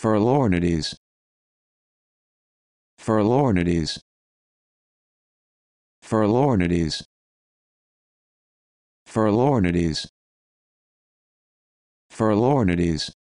Forlornities. Forlornities. Forlornities. Forlornities. Forlornities.